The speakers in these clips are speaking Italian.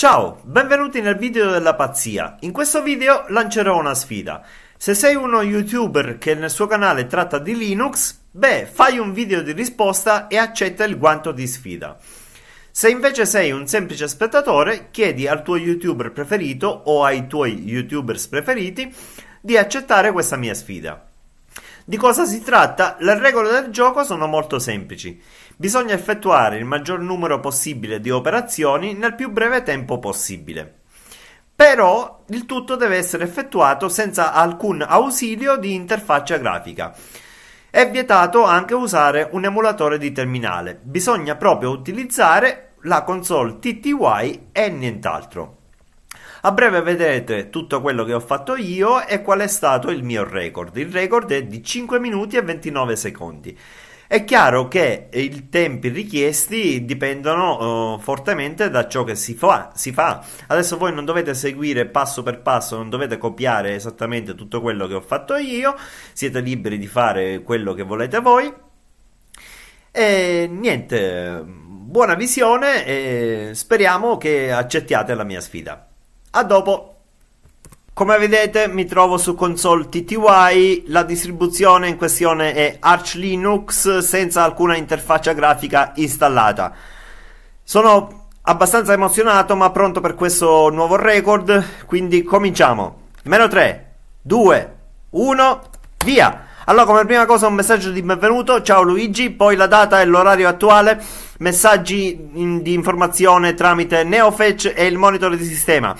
Ciao, benvenuti nel video della pazzia. In questo video lancerò una sfida. Se sei uno youtuber che nel suo canale tratta di Linux, beh, fai un video di risposta e accetta il guanto di sfida. Se invece sei un semplice spettatore, chiedi al tuo youtuber preferito o ai tuoi youtubers preferiti di accettare questa mia sfida. Di cosa si tratta? Le regole del gioco sono molto semplici bisogna effettuare il maggior numero possibile di operazioni nel più breve tempo possibile. Però il tutto deve essere effettuato senza alcun ausilio di interfaccia grafica. È vietato anche usare un emulatore di terminale, bisogna proprio utilizzare la console TTY e nient'altro. A breve vedrete tutto quello che ho fatto io e qual è stato il mio record. Il record è di 5 minuti e 29 secondi. È chiaro che i tempi richiesti dipendono uh, fortemente da ciò che si fa, si fa. Adesso voi non dovete seguire passo per passo, non dovete copiare esattamente tutto quello che ho fatto io, siete liberi di fare quello che volete voi. E niente, buona visione e speriamo che accettiate la mia sfida. A dopo! Come vedete mi trovo su console TTY, la distribuzione in questione è Arch Linux senza alcuna interfaccia grafica installata. Sono abbastanza emozionato ma pronto per questo nuovo record, quindi cominciamo. Meno 3, 2, 1, via! Allora come prima cosa un messaggio di benvenuto, ciao Luigi, poi la data e l'orario attuale, messaggi in, di informazione tramite NeoFetch e il monitor di sistema.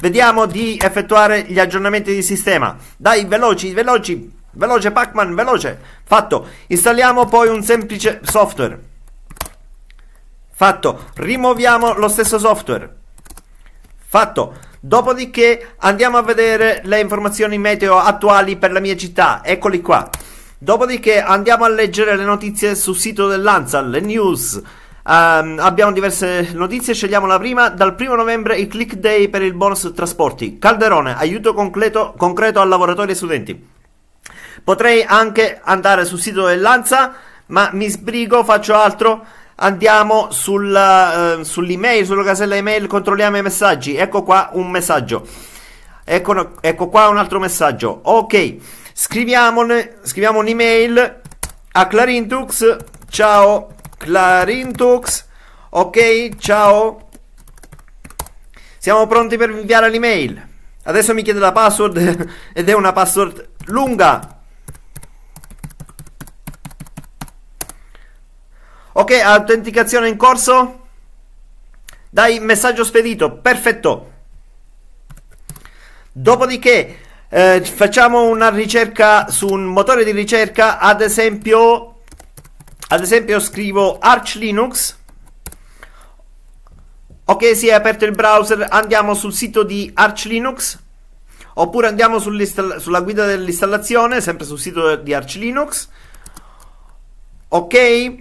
Vediamo di effettuare gli aggiornamenti di sistema. Dai, veloci, veloci. Veloce Pacman, veloce. Fatto. Installiamo poi un semplice software. Fatto. Rimuoviamo lo stesso software. Fatto. Dopodiché andiamo a vedere le informazioni meteo attuali per la mia città. Eccoli qua. Dopodiché andiamo a leggere le notizie sul sito dell'ANSA, le news. Um, abbiamo diverse notizie, scegliamo la prima. Dal 1 novembre il click day per il bonus trasporti. Calderone, aiuto concreto, concreto a lavoratori e studenti. Potrei anche andare sul sito dell'Anza, ma mi sbrigo, faccio altro. Andiamo sul, uh, sull'email, sulla casella email, controlliamo i messaggi. Ecco qua un messaggio. Ecco, ecco qua un altro messaggio. Ok, scriviamo un'email a Clarintux. Ciao. Clarintux. Ok, ciao. Siamo pronti per inviare l'email. Adesso mi chiede la password ed è una password lunga. Ok, autenticazione in corso. Dai, messaggio spedito. Perfetto. Dopodiché eh, facciamo una ricerca su un motore di ricerca, ad esempio ad esempio scrivo Arch Linux. Ok, si è aperto il browser, andiamo sul sito di Arch Linux. Oppure andiamo sulla guida dell'installazione, sempre sul sito di Arch Linux. Ok,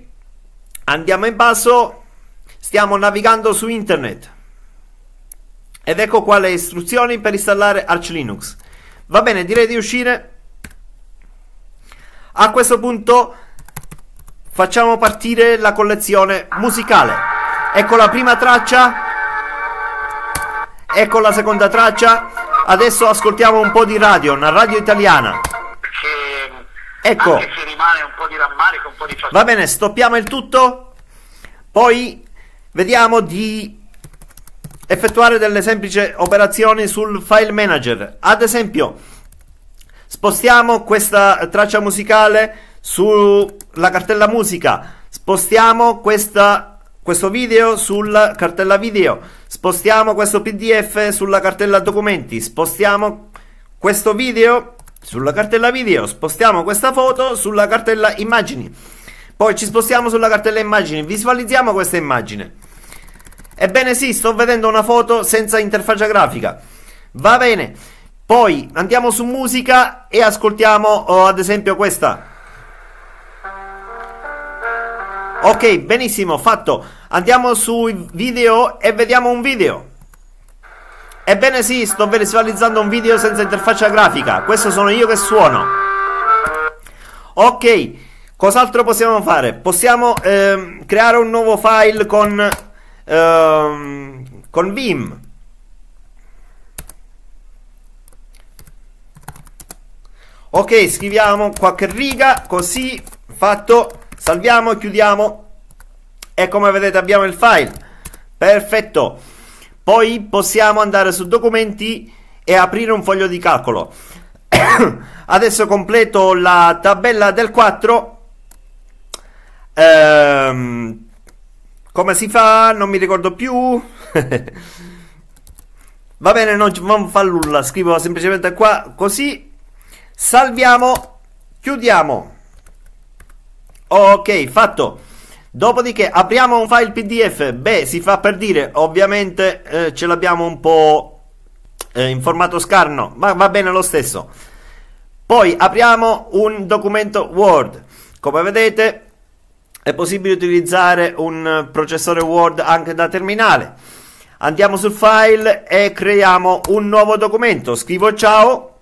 andiamo in basso, stiamo navigando su internet. Ed ecco qua le istruzioni per installare Arch Linux. Va bene, direi di uscire. A questo punto facciamo partire la collezione musicale. Ecco la prima traccia, ecco la seconda traccia. Adesso ascoltiamo un po' di radio, una radio italiana. Perché ecco. Anche se rimane un po' di rammarico, un po' di fatica. Va bene, stoppiamo il tutto. Poi vediamo di effettuare delle semplici operazioni sul file manager. Ad esempio, spostiamo questa traccia musicale sulla cartella musica spostiamo questa, questo video sulla cartella video spostiamo questo pdf sulla cartella documenti spostiamo questo video sulla cartella video spostiamo questa foto sulla cartella immagini poi ci spostiamo sulla cartella immagini visualizziamo questa immagine ebbene sì sto vedendo una foto senza interfaccia grafica va bene poi andiamo su musica e ascoltiamo oh, ad esempio questa Ok, benissimo, fatto. Andiamo sui video e vediamo un video. Ebbene sì, sto visualizzando un video senza interfaccia grafica. Questo sono io che suono. Ok, cos'altro possiamo fare? Possiamo ehm, creare un nuovo file con, ehm, con Vim. Ok, scriviamo qualche riga, così fatto salviamo e chiudiamo e come vedete abbiamo il file perfetto poi possiamo andare su documenti e aprire un foglio di calcolo adesso completo la tabella del 4 ehm, come si fa non mi ricordo più va bene non, non fa nulla scrivo semplicemente qua così salviamo chiudiamo Ok, fatto. Dopodiché apriamo un file PDF. Beh, si fa per dire, ovviamente eh, ce l'abbiamo un po' eh, in formato scarno, ma va bene lo stesso. Poi apriamo un documento Word. Come vedete è possibile utilizzare un processore Word anche da terminale. Andiamo sul file e creiamo un nuovo documento. Scrivo ciao,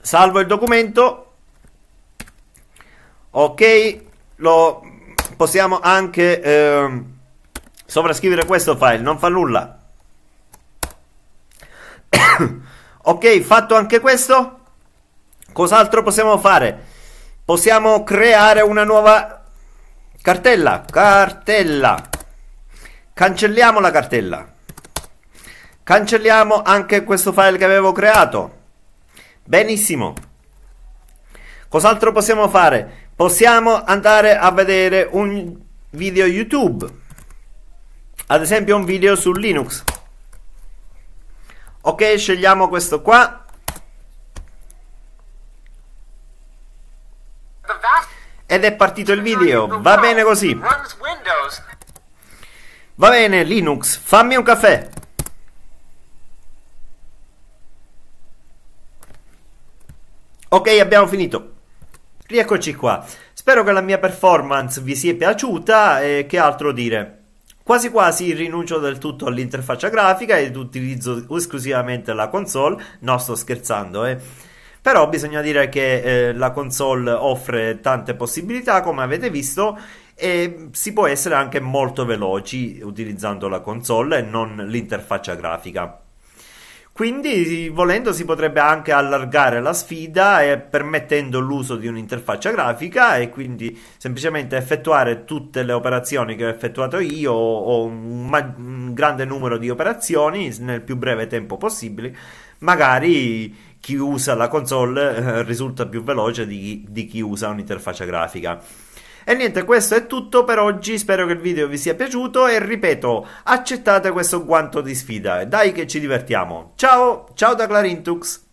salvo il documento ok lo possiamo anche eh, sovrascrivere questo file non fa nulla ok fatto anche questo cos'altro possiamo fare possiamo creare una nuova cartella cartella cancelliamo la cartella cancelliamo anche questo file che avevo creato benissimo cos'altro possiamo fare possiamo andare a vedere un video YouTube, ad esempio un video su Linux. Ok, scegliamo questo qua. Ed è partito il video, va bene così. Va bene Linux, fammi un caffè. Ok, abbiamo finito. Rieccoci qua. Spero che la mia performance vi sia piaciuta e che altro dire. Quasi quasi rinuncio del tutto all'interfaccia grafica ed utilizzo esclusivamente la console. No, sto scherzando, eh. Però bisogna dire che eh, la console offre tante possibilità, come avete visto, e si può essere anche molto veloci utilizzando la console e non l'interfaccia grafica. Quindi, volendo, si potrebbe anche allargare la sfida eh, permettendo l'uso di un'interfaccia grafica e quindi semplicemente effettuare tutte le operazioni che ho effettuato io o un, ma- un grande numero di operazioni nel più breve tempo possibile. Magari chi usa la console eh, risulta più veloce di, di chi usa un'interfaccia grafica. E niente, questo è tutto per oggi, spero che il video vi sia piaciuto e ripeto, accettate questo guanto di sfida, dai che ci divertiamo. Ciao, ciao da Clarintux!